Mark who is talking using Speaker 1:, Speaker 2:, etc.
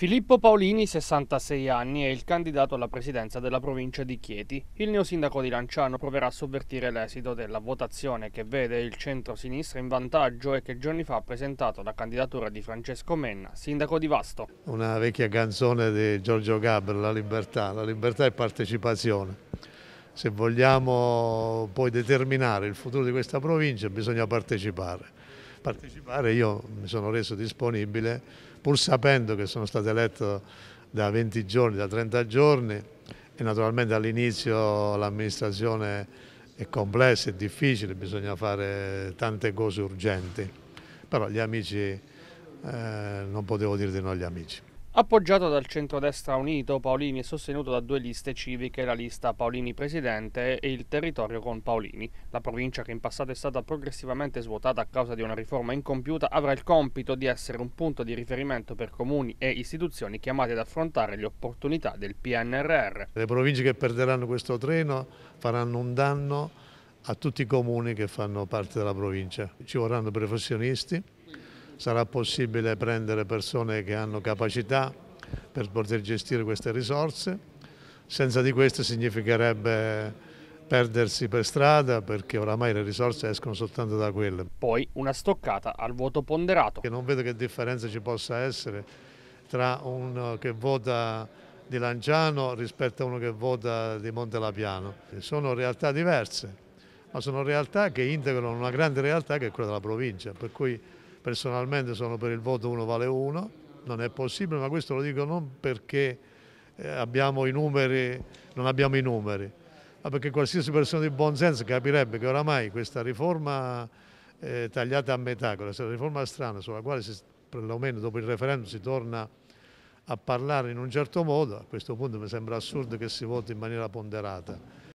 Speaker 1: Filippo Paolini, 66 anni, è il candidato alla presidenza della provincia di Chieti. Il neosindaco di Lanciano proverà a sovvertire l'esito della votazione che vede il centro-sinistra in vantaggio e che giorni fa ha presentato la candidatura di Francesco Menna, sindaco di Vasto.
Speaker 2: Una vecchia canzone di Giorgio Gaber, La libertà. La libertà è partecipazione. Se vogliamo poi determinare il futuro di questa provincia bisogna partecipare partecipare, io mi sono reso disponibile, pur sapendo che sono stato eletto da 20 giorni, da 30 giorni e naturalmente all'inizio l'amministrazione è complessa, è difficile, bisogna fare tante cose urgenti, però gli amici, eh, non potevo dire di no agli amici.
Speaker 1: Appoggiato dal centrodestra unito, Paolini è sostenuto da due liste civiche, la lista Paolini Presidente e il territorio con Paolini. La provincia, che in passato è stata progressivamente svuotata a causa di una riforma incompiuta, avrà il compito di essere un punto di riferimento per comuni e istituzioni chiamate ad affrontare le opportunità del PNRR.
Speaker 2: Le province che perderanno questo treno faranno un danno a tutti i comuni che fanno parte della provincia. Ci vorranno professionisti sarà possibile prendere persone che hanno capacità per poter gestire queste risorse. Senza di questo significherebbe perdersi per strada perché oramai le risorse escono soltanto da quelle. Poi una stoccata al voto ponderato. non vedo che differenza ci possa essere tra uno che vota di Lanciano rispetto a uno che vota di Montelapiano. Sono realtà diverse, ma sono realtà che integrano una grande realtà che è quella della provincia, per cui personalmente sono per il voto uno vale uno, non è possibile, ma questo lo dico non perché eh, abbiamo numeri, non abbiamo i numeri, ma perché qualsiasi persona di buonsenso capirebbe che oramai questa riforma eh, tagliata a metà, questa riforma strana sulla quale si, perlomeno dopo il referendum si torna a parlare in un certo modo, a questo punto mi sembra assurdo che si voti in maniera ponderata.